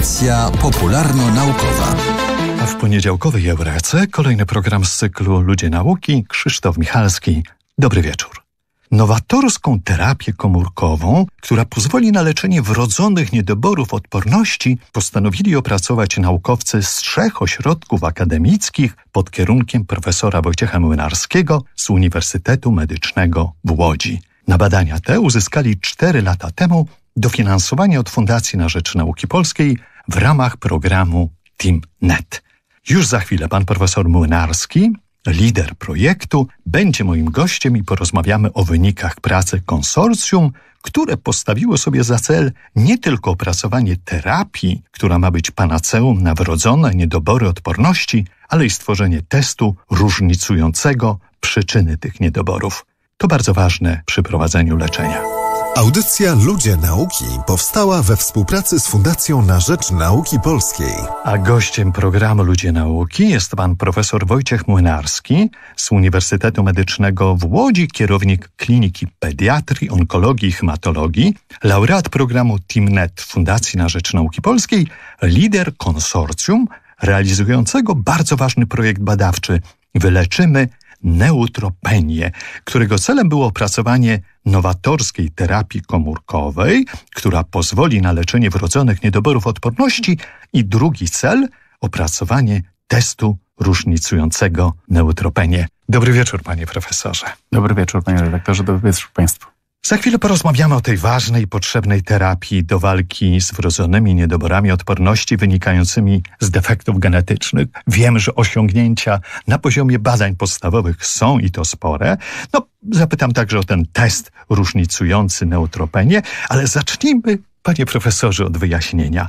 Audycja popularno-naukowa. A w poniedziałkowej Eurece kolejny program z cyklu Ludzie Nauki Krzysztof Michalski. Dobry wieczór. Nowatorską terapię komórkową, która pozwoli na leczenie wrodzonych niedoborów odporności, postanowili opracować naukowcy z trzech ośrodków akademickich pod kierunkiem profesora Wojciecha Młynarskiego z Uniwersytetu Medycznego w Łodzi. Na badania te uzyskali cztery lata temu dofinansowanie od Fundacji na Rzecz Nauki Polskiej w ramach programu TeamNet. Już za chwilę pan profesor Młynarski, lider projektu, będzie moim gościem i porozmawiamy o wynikach pracy konsorcjum, które postawiło sobie za cel nie tylko opracowanie terapii, która ma być panaceum na wrodzone niedobory odporności, ale i stworzenie testu różnicującego przyczyny tych niedoborów. To bardzo ważne przy prowadzeniu leczenia. Audycja Ludzie Nauki powstała we współpracy z Fundacją na Rzecz Nauki Polskiej. A gościem programu Ludzie Nauki jest pan profesor Wojciech Młynarski z Uniwersytetu Medycznego w Łodzi, kierownik Kliniki Pediatrii, Onkologii i Hematologii, laureat programu TeamNet Fundacji na Rzecz Nauki Polskiej, lider konsorcjum realizującego bardzo ważny projekt badawczy Wyleczymy – neutropenię, którego celem było opracowanie nowatorskiej terapii komórkowej, która pozwoli na leczenie wrodzonych niedoborów odporności i drugi cel opracowanie testu różnicującego neutropenię. Dobry wieczór, panie profesorze. Dobry wieczór, panie redaktorze, dobry wieczór państwu. Za chwilę porozmawiamy o tej ważnej, potrzebnej terapii do walki z wrodzonymi niedoborami odporności wynikającymi z defektów genetycznych. Wiem, że osiągnięcia na poziomie badań podstawowych są i to spore. No, zapytam także o ten test różnicujący neutropenię, ale zacznijmy, panie profesorze, od wyjaśnienia.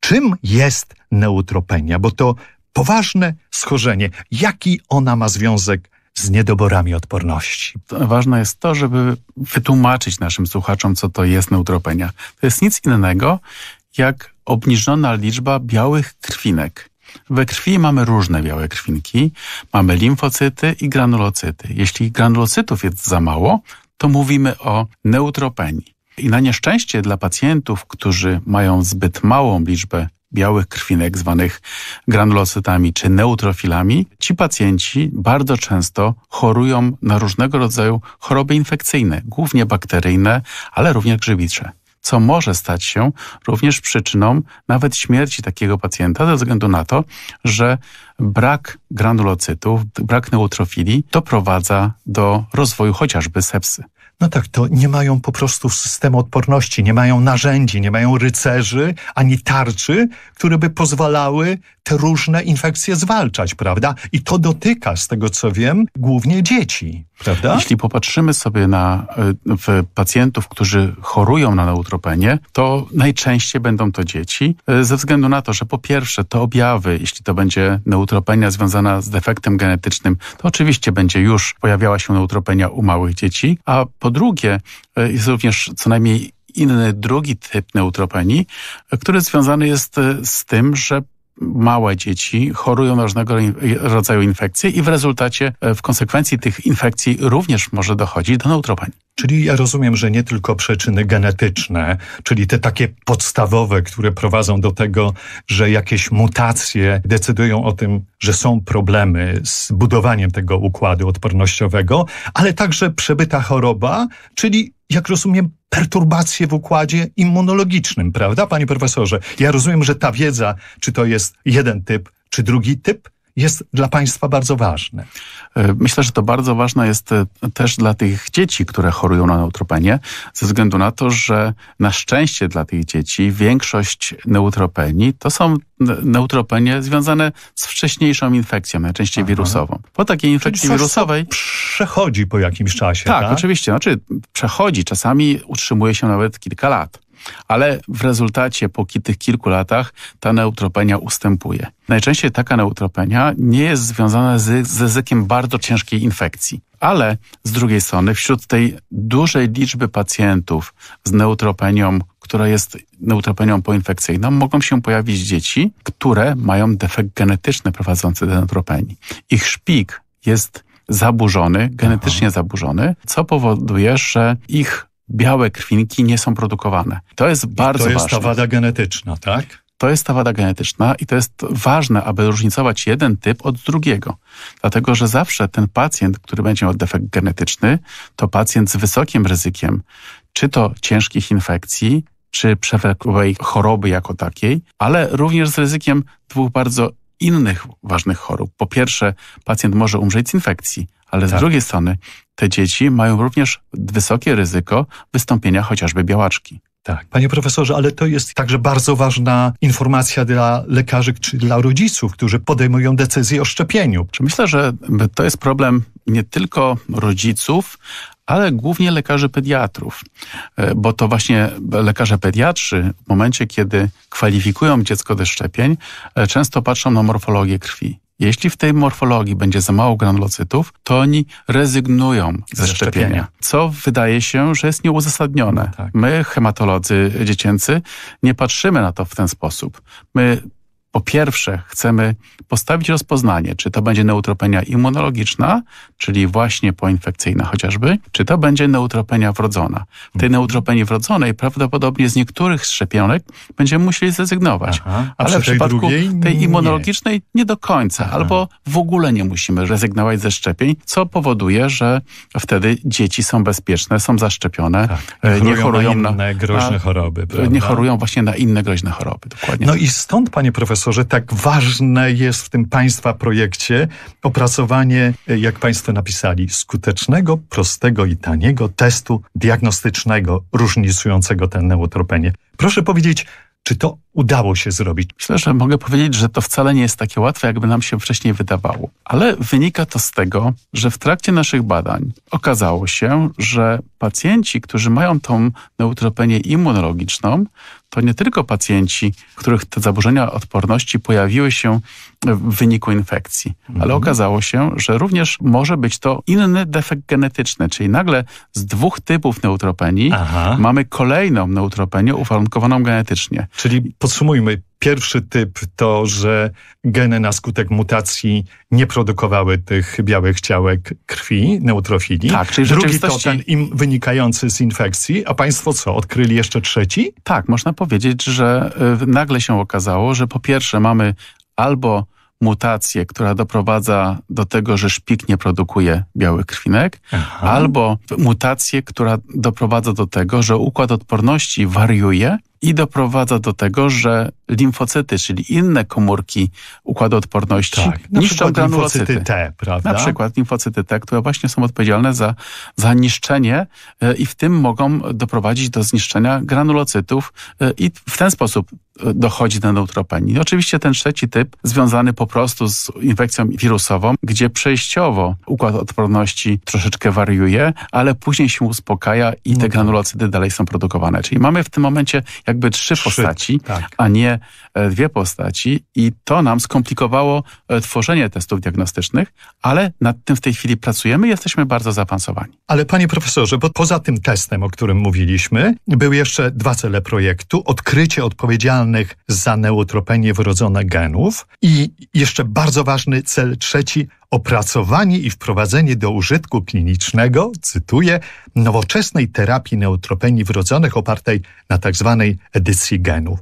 Czym jest neutropenia? Bo to poważne schorzenie. Jaki ona ma związek z niedoborami odporności. Ważne jest to, żeby wytłumaczyć naszym słuchaczom, co to jest neutropenia. To jest nic innego jak obniżona liczba białych krwinek. We krwi mamy różne białe krwinki. Mamy limfocyty i granulocyty. Jeśli granulocytów jest za mało, to mówimy o neutropenii. I na nieszczęście dla pacjentów, którzy mają zbyt małą liczbę białych krwinek zwanych granulocytami czy neutrofilami, ci pacjenci bardzo często chorują na różnego rodzaju choroby infekcyjne, głównie bakteryjne, ale również grzybicze co może stać się również przyczyną nawet śmierci takiego pacjenta, ze względu na to, że brak granulocytów, brak neutrofilii doprowadza do rozwoju chociażby sepsy. No tak, to nie mają po prostu systemu odporności, nie mają narzędzi, nie mają rycerzy ani tarczy, które by pozwalały te różne infekcje zwalczać, prawda? I to dotyka, z tego co wiem, głównie dzieci, prawda? Jeśli popatrzymy sobie na y, w pacjentów, którzy chorują na neutropenię, to najczęściej będą to dzieci, y, ze względu na to, że po pierwsze te objawy, jeśli to będzie neutropenia związana z defektem genetycznym, to oczywiście będzie już pojawiała się neutropenia u małych dzieci, a po drugie y, jest również co najmniej inny, drugi typ neutropenii, który związany jest z tym, że małe dzieci chorują na różnego rodzaju infekcje i w rezultacie, e, w konsekwencji tych infekcji również może dochodzić do neutropań. Czyli ja rozumiem, że nie tylko przyczyny genetyczne, czyli te takie podstawowe, które prowadzą do tego, że jakieś mutacje decydują o tym, że są problemy z budowaniem tego układu odpornościowego, ale także przebyta choroba, czyli jak rozumiem, perturbacje w układzie immunologicznym, prawda, panie profesorze? Ja rozumiem, że ta wiedza, czy to jest jeden typ, czy drugi typ, jest dla Państwa bardzo ważne. E, myślę, że to bardzo ważne jest e, też dla tych dzieci, które chorują na neutropenię, ze względu na to, że na szczęście dla tych dzieci większość neutropenii to są neutropenie związane z wcześniejszą infekcją, najczęściej Aha. wirusową. Po takiej infekcji coś, wirusowej. przechodzi po jakimś czasie. Tak, tak? oczywiście. Znaczy, przechodzi, czasami utrzymuje się nawet kilka lat. Ale w rezultacie po tych kilku latach ta neutropenia ustępuje. Najczęściej taka neutropenia nie jest związana z, ryzykiem bardzo ciężkiej infekcji. Ale z drugiej strony, wśród tej dużej liczby pacjentów z neutropenią, która jest neutropenią poinfekcyjną, mogą się pojawić dzieci, które mają defekt genetyczny prowadzący do neutropenii. Ich szpik jest zaburzony, genetycznie Aha. zaburzony, co powoduje, że ich białe krwinki nie są produkowane. To jest bardzo ważne. To jest ważne. ta wada genetyczna, tak? To jest ta wada genetyczna i to jest ważne, aby różnicować jeden typ od drugiego. Dlatego, że zawsze ten pacjent, który będzie miał defekt genetyczny, to pacjent z wysokim ryzykiem, czy to ciężkich infekcji, czy przewlekłej choroby jako takiej, ale również z ryzykiem dwóch bardzo innych ważnych chorób. Po pierwsze, pacjent może umrzeć z infekcji, ale tak. z drugiej strony te dzieci mają również wysokie ryzyko wystąpienia chociażby białaczki. Tak. Panie profesorze, ale to jest także bardzo ważna informacja dla lekarzy czy dla rodziców, którzy podejmują decyzję o szczepieniu. Myślę, że to jest problem nie tylko rodziców, ale głównie lekarzy pediatrów, e, bo to właśnie lekarze pediatrzy w momencie, kiedy kwalifikują dziecko do szczepień, e, często patrzą na morfologię krwi. Jeśli w tej morfologii będzie za mało granulocytów, to oni rezygnują ze, ze szczepienia, szczepienia, co wydaje się, że jest nieuzasadnione. No tak. My, hematolodzy dziecięcy, nie patrzymy na to w ten sposób. My po pierwsze chcemy postawić rozpoznanie, czy to będzie neutropenia immunologiczna, czyli właśnie poinfekcyjna chociażby, czy to będzie neutropenia wrodzona. W tej neutropenii wrodzonej prawdopodobnie z niektórych szczepionek będziemy musieli zrezygnować, Aha, ale w przypadku tej immunologicznej nie, nie do końca, Aha. albo w ogóle nie musimy rezygnować ze szczepień, co powoduje, że wtedy dzieci są bezpieczne, są zaszczepione, tak. E, nie chorują na inne groźne na, choroby. E, prawda? Nie chorują właśnie na inne groźne choroby. Dokładnie. No i stąd, panie profesorze, profesorze, tak ważne jest w tym Państwa projekcie opracowanie, e, jak Państwo napisali, skutecznego, prostego i taniego testu diagnostycznego różnicującego tę neutropenię. Proszę powiedzieć, czy to udało się zrobić? Myślę, że mogę powiedzieć, że to wcale nie jest takie łatwe, jakby nam się wcześniej wydawało. Ale wynika to z tego, że w trakcie naszych badań okazało się, że pacjenci, którzy mają tą neutropenię immunologiczną, to nie tylko pacjenci, których te zaburzenia odporności pojawiły się w wyniku infekcji, mhm. ale okazało się, że również może być to inny defekt genetyczny, czyli nagle z dwóch typów neutropenii Aha. mamy kolejną neutropenię uwarunkowaną genetycznie. Czyli podsumujmy, Pierwszy typ to, że geny na skutek mutacji nie produkowały tych białych ciałek krwi, neutrofili. Tak, czyli Drugi rzeczywistości... to ten im wynikający z infekcji. A państwo co, odkryli jeszcze trzeci? Tak, można powiedzieć, że y, nagle się okazało, że po pierwsze mamy albo mutację, która doprowadza do tego, że szpik nie produkuje białych krwinek, Aha. albo mutację, która doprowadza do tego, że układ odporności wariuje i doprowadza do tego, że limfocyty, czyli inne komórki układu odporności, tak, niszczą granulocyty. T, prawda? Na przykład limfocyty T, które właśnie są odpowiedzialne za, za niszczenie e, i w tym mogą doprowadzić do zniszczenia granulocytów e, i w ten sposób e, dochodzi do neutropenii. Oczywiście ten trzeci typ związany po prostu z infekcją wirusową, gdzie przejściowo układ odporności troszeczkę wariuje, ale później się uspokaja i te no tak. granulocyty dalej są produkowane. Czyli mamy w tym momencie jakby trzy, trzy postaci, tak. a nie e, dwie postaci i to nam skomplikowało e, tworzenie testów diagnostycznych, ale nad tym w tej chwili pracujemy, jesteśmy bardzo zaawansowani. Ale panie profesorze, bo poza tym testem, o którym mówiliśmy, były jeszcze dwa cele projektu. Odkrycie odpowiedzialnych za neotropenie wrodzone genów i jeszcze bardzo ważny cel trzeci, opracowanie i wprowadzenie do użytku klinicznego, cytuję, nowoczesnej terapii neutropenii wrodzonych opartej na tzw. Tak edycji genów.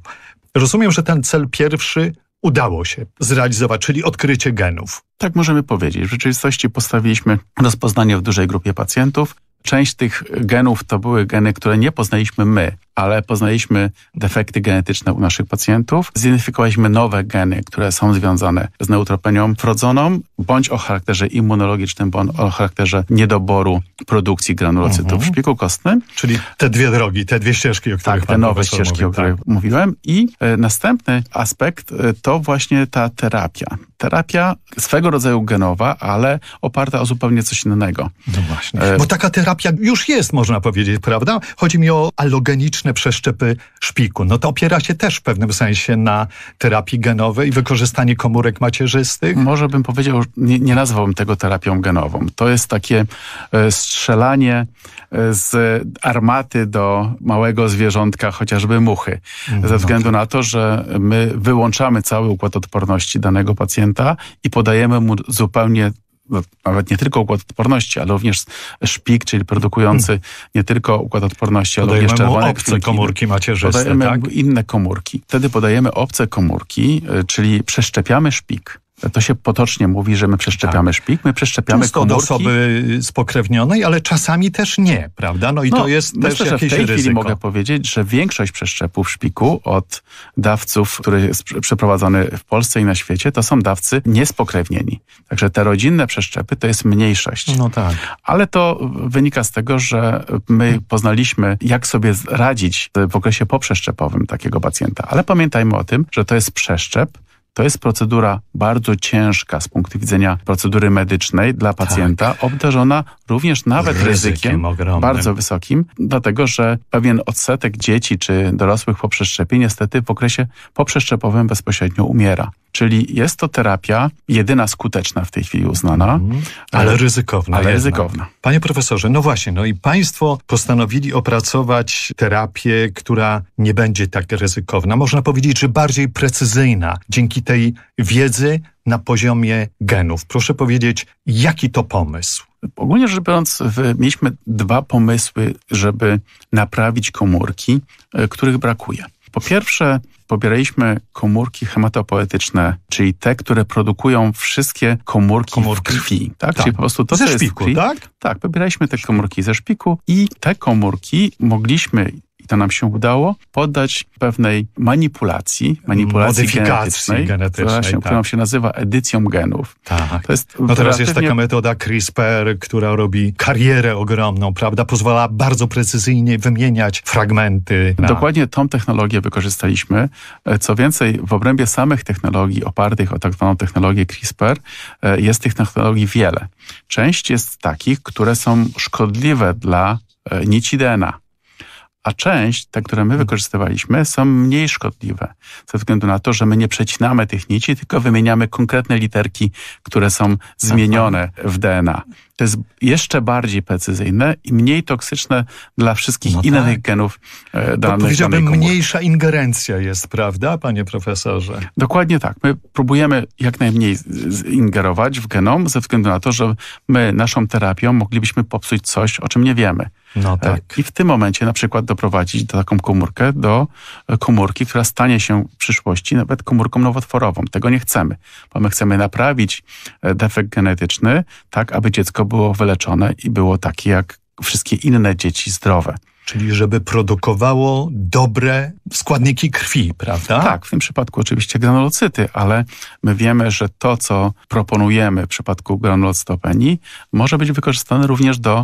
Rozumiem, że ten cel pierwszy udało się zrealizować, czyli odkrycie genów. Tak możemy powiedzieć. W rzeczywistości postawiliśmy rozpoznanie w dużej grupie pacjentów. Część tych genów to były geny, które nie poznaliśmy my, ale poznaliśmy defekty genetyczne u naszych pacjentów. Zidentyfikowaliśmy nowe geny, które są związane z neutropenią wrodzoną bądź o charakterze immunologicznym, bądź o charakterze niedoboru produkcji granulocytów mhm. w szpiku kostnym. Czyli te dwie drogi, te dwie ścieżki, o których tak, te nowe ścieżki, mówi, o których tak. mówiłem. I y, następny aspekt y, to właśnie ta terapia. Terapia swego rodzaju genowa, ale oparta o zupełnie coś innego. No właśnie. E, Bo taka terapia już jest, można powiedzieć, prawda? Chodzi mi o allogeniczne przeszczepy szpiku. No to opiera się też w pewnym sensie na terapii genowej i wykorzystanie komórek macierzystych. Może bym powiedział, nie, nie nazwałbym tego terapią genową. To jest takie e, strzelanie e, z armaty do małego zwierzątka, chociażby muchy, mhm, ze względu na to, że my wyłączamy cały układ odporności danego pacjenta i podajemy mu zupełnie no, nawet nie tylko układ odporności, ale również szpik, czyli produkujący hmm. nie tylko układ odporności, ale również czerwone obce komórki macierzyste. Podajemy tak? inne komórki. Wtedy podajemy obce komórki, e, czyli przeszczepiamy szpik. To się potocznie mówi, że my przeszczepiamy tak. szpik, my przeszczepiamy Często komórki. do osoby spokrewnionej, ale czasami też nie, prawda? No i no, to jest myślę, też że jakieś w tej ryzyko. chwili mogę powiedzieć, że większość przeszczepów szpiku od dawców, który jest przeprowadzony w Polsce i na świecie, to są dawcy niespokrewnieni. Także te rodzinne przeszczepy to jest mniejszość. No tak. Ale to wynika z tego, że my poznaliśmy, jak sobie radzić w okresie poprzeszczepowym takiego pacjenta. Ale pamiętajmy o tym, że to jest przeszczep, to jest procedura bardzo ciężka z punktu widzenia procedury medycznej dla tak. pacjenta, tak. obdarzona również nawet ryzykiem, ryzykiem bardzo wysokim, dlatego że pewien odsetek dzieci czy dorosłych po przeszczepie niestety w okresie poprzeszczepowym bezpośrednio umiera. Czyli jest to terapia jedyna skuteczna w tej chwili uznana. Mhm. Ale, ale, ryzykowna. Ale jednak. ryzykowna. Panie profesorze, no właśnie, no i państwo postanowili opracować terapię, która nie będzie tak ryzykowna. Można powiedzieć, że bardziej precyzyjna. Dzięki tej wiedzy na poziomie genów. Proszę powiedzieć, jaki to pomysł? Ogólnie rzecz biorąc, mieliśmy dwa pomysły, żeby naprawić komórki, e, których brakuje. Po pierwsze, pobieraliśmy komórki hematopoetyczne, czyli te, które produkują wszystkie komórki, komórki. w krwi. Tak? tak? Czyli po prostu to, ze co szpiku, jest w krwi, tak? Tak, pobieraliśmy te komórki ze szpiku i te komórki mogliśmy i to nam się udało, poddać pewnej manipulacji, manipulacji genetycznej, genetycznej która, się, tak. która się nazywa edycją genów. Tak. To jest no teraz jest taka metoda CRISPR, która robi karierę ogromną, prawda? Pozwala bardzo precyzyjnie wymieniać fragmenty. Dokładnie tą technologię wykorzystaliśmy. E, co więcej, w obrębie samych technologii opartych o tak zwaną technologię CRISPR e, jest tych technologii wiele. Część jest takich, które są szkodliwe dla e, nici DNA a część, te, które my wykorzystywaliśmy, są mniej szkodliwe, ze względu na to, że my nie przecinamy tych nici, tylko wymieniamy konkretne literki, które są zmienione w DNA. To jest jeszcze bardziej precyzyjne i mniej toksyczne dla wszystkich no innych tak. genów e, To Powiedziałbym, danej mniejsza ingerencja jest, prawda, panie profesorze? Dokładnie tak. My próbujemy jak najmniej ingerować w genom, ze względu na to, że my naszą terapią moglibyśmy popsuć coś, o czym nie wiemy. No e, tak. I w tym momencie na przykład doprowadzić do taką komórkę, do e, komórki, która stanie się w przyszłości nawet komórką nowotworową. Tego nie chcemy, bo my chcemy naprawić e, defekt genetyczny tak, aby dziecko było wyleczone i było takie jak wszystkie inne dzieci zdrowe czyli żeby produkowało dobre składniki krwi, prawda? Tak, w tym przypadku oczywiście granulocyty, ale my wiemy, że to, co proponujemy w przypadku granulocytopenii, może być wykorzystane również do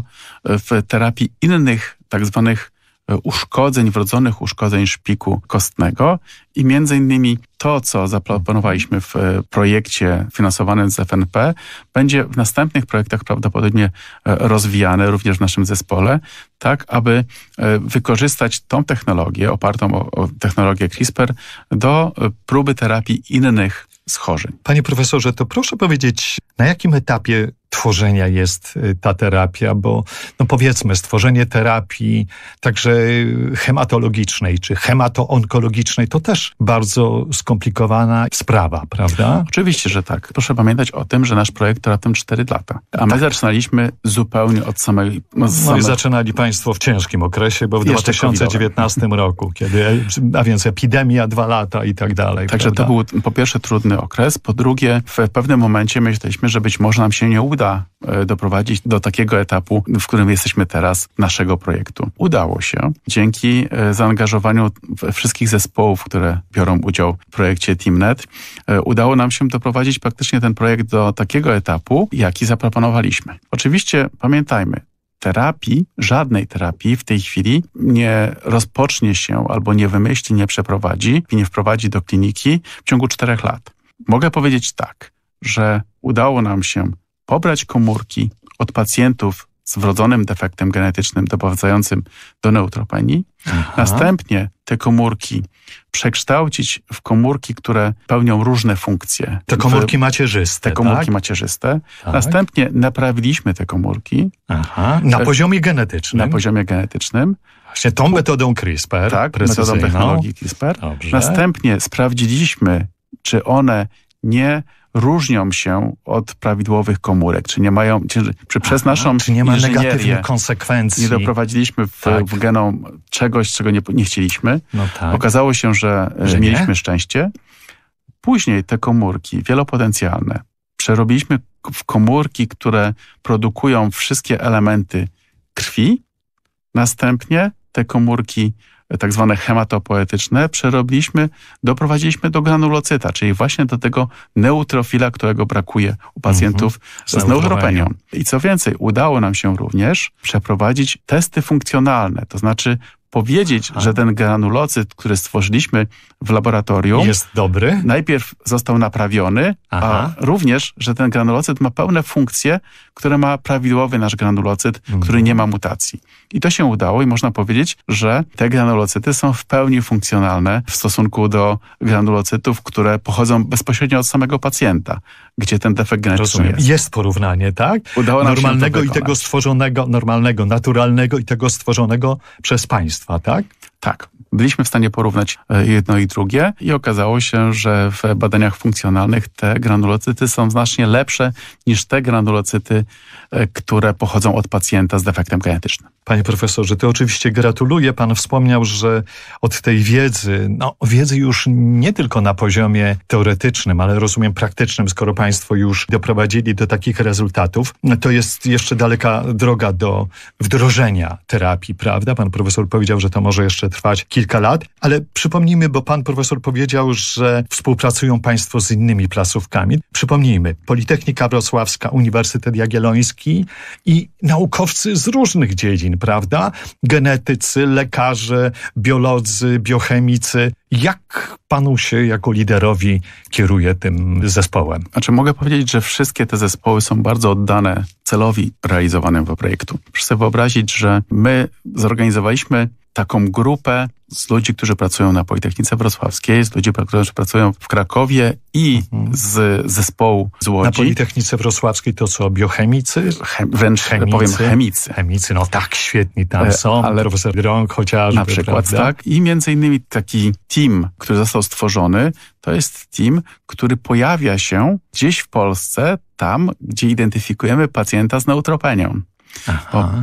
e, w terapii innych tak zwanych E, uszkodzeń, wrodzonych uszkodzeń szpiku kostnego i między innymi to, co zaproponowaliśmy w e, projekcie finansowanym z FNP, będzie w następnych projektach prawdopodobnie e, rozwijane, również w naszym zespole, tak aby wykorzystać tą technologię, opartą o, o technologię CRISPR, do próby terapii innych Schorzeń. Panie profesorze, to proszę powiedzieć, na jakim etapie tworzenia jest y, ta terapia, bo no powiedzmy, stworzenie terapii także y, hematologicznej czy chemo-onkologicznej, to też bardzo skomplikowana sprawa, prawda? Oczywiście, że tak. Proszę pamiętać o tym, że nasz projekt trwa tym 4 lata, a my tak. zaczynaliśmy zupełnie od samej... No i zaczynali państwo w ciężkim okresie, bo w Jeszcze 2019 roku, kiedy, e, a więc epidemia, dwa lata i tak dalej. Także prawda? to był po pierwsze trudny okres, po drugie w pewnym momencie myśleliśmy, że być może nam się nie uda uda e, doprowadzić do takiego etapu, w którym jesteśmy teraz naszego projektu. Udało się dzięki e, zaangażowaniu wszystkich zespołów, które biorą udział w projekcie TeamNet. E, udało nam się doprowadzić praktycznie ten projekt do takiego etapu, jaki zaproponowaliśmy. Oczywiście pamiętajmy, terapii, żadnej terapii w tej chwili nie rozpocznie się albo nie wymyśli, nie przeprowadzi i nie wprowadzi do kliniki w ciągu czterech lat. Mogę powiedzieć tak, że udało nam się pobrać komórki od pacjentów z wrodzonym defektem genetycznym doprowadzającym do neutropenii. Aha. Następnie te komórki przekształcić w komórki, które pełnią różne funkcje. Te komórki macierzyste. Te komórki tak? macierzyste. Tak. Następnie naprawiliśmy te komórki. Aha. Na poziomie genetycznym. Na poziomie genetycznym. Właśnie tą metodą CRISPR. Tak, metodą technologii CRISPR. Dobrze. Następnie sprawdziliśmy, czy one nie różnią się od prawidłowych komórek, czy nie mają, czy, czy przez Aha, naszą czy nie ma negatywnych konsekwencji. Nie doprowadziliśmy w, tak. w genom czegoś, czego nie, nie chcieliśmy. No tak. Okazało się, że, e, że mieliśmy nie? szczęście. Później te komórki wielopotencjalne przerobiliśmy w komórki, które produkują wszystkie elementy krwi. Następnie te komórki tak zwane hematopoetyczne, przerobiliśmy, doprowadziliśmy do granulocyta, czyli właśnie do tego neutrofila, którego brakuje u pacjentów mm -hmm. z neutropenią. I co więcej, udało nam się również przeprowadzić testy funkcjonalne, to znaczy powiedzieć, Aha. że ten granulocyt, który stworzyliśmy w laboratorium, jest dobry. Najpierw został naprawiony, Aha. a również, że ten granulocyt ma pełne funkcje, które ma prawidłowy nasz granulocyt, mhm. który nie ma mutacji. I to się udało i można powiedzieć, że te granulocyty są w pełni funkcjonalne w stosunku do granulocytów, które pochodzą bezpośrednio od samego pacjenta gdzie ten defekt genetyczny Rozumiem. jest. Jest porównanie, tak? Udało nam normalnego się i tego stworzonego, normalnego, naturalnego i tego stworzonego przez państwa, tak? Tak. Byliśmy w stanie porównać e, jedno i drugie i okazało się, że w badaniach funkcjonalnych te granulocyty są znacznie lepsze niż te granulocyty, e, które pochodzą od pacjenta z defektem genetycznym. Panie profesorze, to oczywiście gratuluję. Pan wspomniał, że od tej wiedzy, no wiedzy już nie tylko na poziomie teoretycznym, ale rozumiem praktycznym, skoro Państwo już doprowadzili do takich rezultatów, to jest jeszcze daleka droga do wdrożenia terapii, prawda? Pan profesor powiedział, że to może jeszcze trwać kilka lat, ale przypomnijmy, bo pan profesor powiedział, że współpracują państwo z innymi placówkami. Przypomnijmy, Politechnika Wrocławska, Uniwersytet Jagielloński i naukowcy z różnych dziedzin, prawda? Genetycy, lekarze, biolodzy, biochemicy. Jak panu się jako liderowi kieruje tym zespołem? Znaczy mogę powiedzieć, że wszystkie te zespoły są bardzo oddane celowi w projektu. Proszę sobie wyobrazić, że my zorganizowaliśmy taką grupę z ludzi, którzy pracują na Politechnice Wrocławskiej, z ludzi, którzy pracują w Krakowie i mhm. z zespołu z Łodzi. Na Politechnice Wrocławskiej to co, biochemicy? Chem, wręcz chemicy, powiem chemicy. Chemicy, no tak, świetni tam e, są, ale profesor Drąg chociażby. Na przykład, prawda? tak. I między innymi taki team, który został stworzony, to jest team, który pojawia się gdzieś w Polsce, tam, gdzie identyfikujemy pacjenta z neutropenią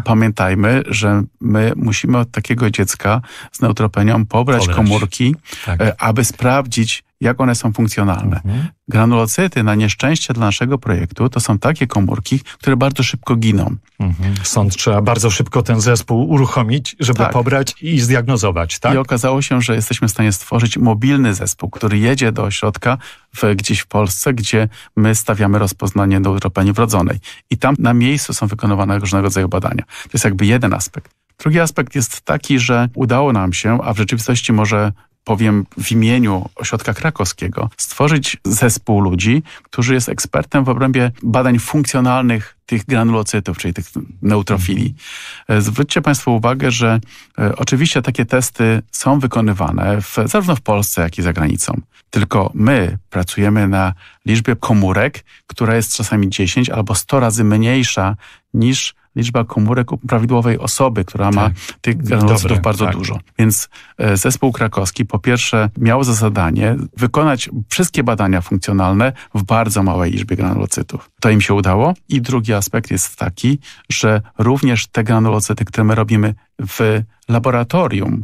pamiętajmy, że my musimy od takiego dziecka z neutropenią pobrać komórki, tak. E, aby sprawdzić, jak one są funkcjonalne. Mhm. Granulocyty na nieszczęście dla naszego projektu to są takie komórki, które bardzo szybko giną. Mhm. Stąd trzeba bardzo szybko ten zespół uruchomić, żeby tak. pobrać i zdiagnozować. Tak? I okazało się, że jesteśmy w stanie stworzyć mobilny zespół, który jedzie do ośrodka w, gdzieś w Polsce, gdzie my stawiamy rozpoznanie do neuropanii wrodzonej. I tam na miejscu są wykonywane różnego rodzaju badania. To jest jakby jeden aspekt. Drugi aspekt jest taki, że udało nam się, a w rzeczywistości może powiem w imieniu Ośrodka Krakowskiego, stworzyć zespół ludzi, którzy jest ekspertem w obrębie badań funkcjonalnych tych granulocytów, czyli tych neutrofili. E, zwróćcie Państwo uwagę, że e, oczywiście takie testy są wykonywane w, zarówno w Polsce, jak i za granicą. Tylko my pracujemy na liczbie komórek, która jest czasami 10 albo 100 razy mniejsza niż liczba komórek prawidłowej osoby, która ma tak. tych granulocytów tak. bardzo tak. dużo. Więc e, zespół krakowski po pierwsze miał za zadanie wykonać wszystkie badania funkcjonalne w bardzo małej liczbie granulocytów. To im się udało. I drugi aspekt jest taki, że również te granulocyty, które my robimy w laboratorium,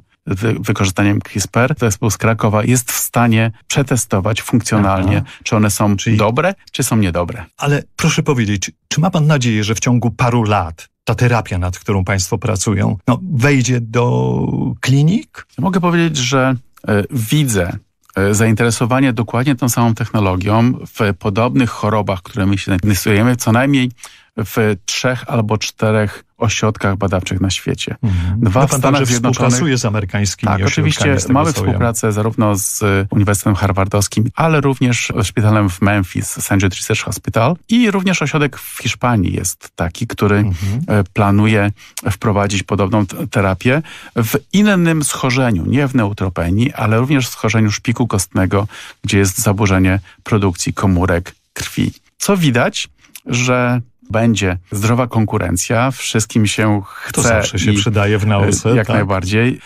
wykorzystaniem CRISPR, zespół z Krakowa jest w stanie przetestować funkcjonalnie, Aha. czy one są Czyli... dobre, czy są niedobre. Ale proszę powiedzieć, czy ma pan nadzieję, że w ciągu paru lat ta terapia, nad którą państwo pracują, no, wejdzie do klinik? Mogę powiedzieć, że y, widzę e, zainteresowanie dokładnie tą samą technologią w podobnych chorobach, które my się zainteresujemy, co najmniej w trzech albo czterech ośrodkach badawczych na świecie. Mhm. Dwa no w Stanach Zjednoczonych. współpracuje z amerykańskimi Tak, oczywiście mamy współpracę zarówno z y, Uniwersytetem Harvardowskim, ale również szpitalem w Memphis, St. Jude Research Hospital i również ośrodek w Hiszpanii jest taki, który mhm. Y, planuje wprowadzić podobną terapię w innym schorzeniu, nie w neutropenii, ale również w schorzeniu szpiku kostnego, gdzie jest zaburzenie produkcji komórek krwi. Co widać, że będzie zdrowa konkurencja, wszystkim się chce. To zawsze się i, przydaje w nauce. E, jak tak? najbardziej,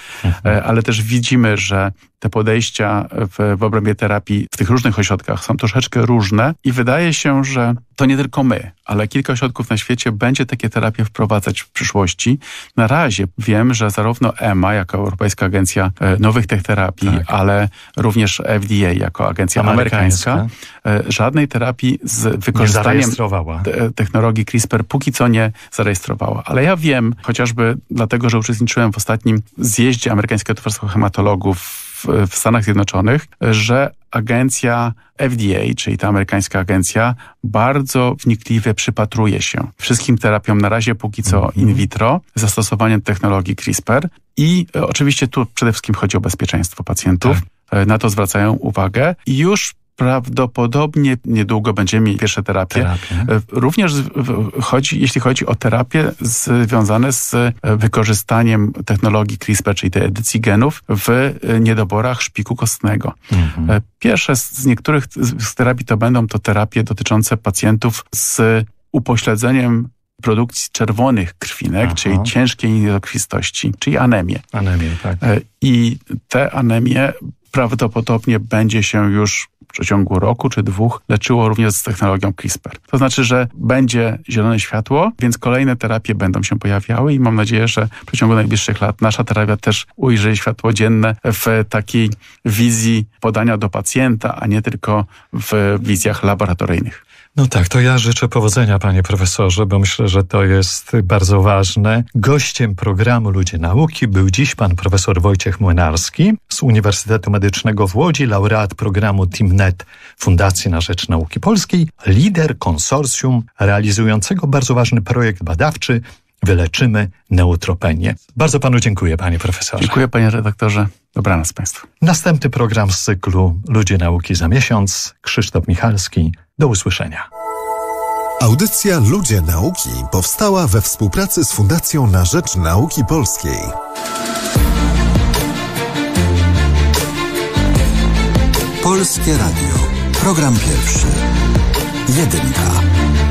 e, ale też widzimy, że te podejścia w, w obrębie terapii w tych różnych ośrodkach są troszeczkę różne i wydaje się, że to nie tylko my, ale kilka ośrodków na świecie będzie takie terapie wprowadzać w przyszłości. Na razie wiem, że zarówno EMA, jako Europejska Agencja e, Nowych Tech Terapii, tak. ale również FDA, jako agencja amerykańska, amerykańska, e, żadnej terapii z wykorzystaniem e, technologii CRISPR póki co nie zarejestrowała. Ale ja wiem, chociażby dlatego, że uczestniczyłem w ostatnim zjeździe Amerykańskiego Towarzystwa Hematologów w, Stanach Zjednoczonych, że agencja FDA, czyli ta amerykańska agencja, bardzo wnikliwie przypatruje się wszystkim terapiom na razie póki co mhm. in vitro, zastosowaniem technologii CRISPR i e, oczywiście tu przede wszystkim chodzi o bezpieczeństwo pacjentów. Tak. E, na to zwracają uwagę i już prawdopodobnie niedługo będziemy mieli pierwsze terapie. E, również chodzi, jeśli chodzi o terapie związane z e, wykorzystaniem technologii CRISPR, czyli tej edycji genów w e, niedoborach szpiku kostnego. Mhm. Pierwsze z niektórych z terapii to będą to terapie dotyczące pacjentów z upośledzeniem produkcji czerwonych krwinek, Aha. czyli ciężkiej niedokrwistości, czyli anemię. Anemię, tak. I te anemie prawdopodobnie będzie się już w przeciągu roku czy dwóch leczyło również z technologią CRISPR. To znaczy, że będzie zielone światło, więc kolejne terapie będą się pojawiały i mam nadzieję, że w przeciągu najbliższych lat nasza terapia też ujrzy światło dzienne w takiej wizji podania do pacjenta, a nie tylko w wizjach laboratoryjnych. No tak, to ja życzę powodzenia, panie profesorze, bo myślę, że to jest bardzo ważne. Gościem programu Ludzie Nauki był dziś pan profesor Wojciech Młynarski z Uniwersytetu Medycznego w Łodzi, laureat programu TeamNet Fundacji na Rzecz Nauki Polskiej, lider konsorcjum realizującego bardzo ważny projekt badawczy wyleczymy neutropenię. Bardzo panu dziękuję, panie profesorze. Dziękuję, panie redaktorze. Dobranoc państwu. Następny program z cyklu Ludzie Nauki za miesiąc. Krzysztof Michalski. Do usłyszenia. Audycja Ludzie Nauki powstała we współpracy z Fundacją na Rzecz Nauki Polskiej. Polskie Radio. Program pierwszy. Jedynka.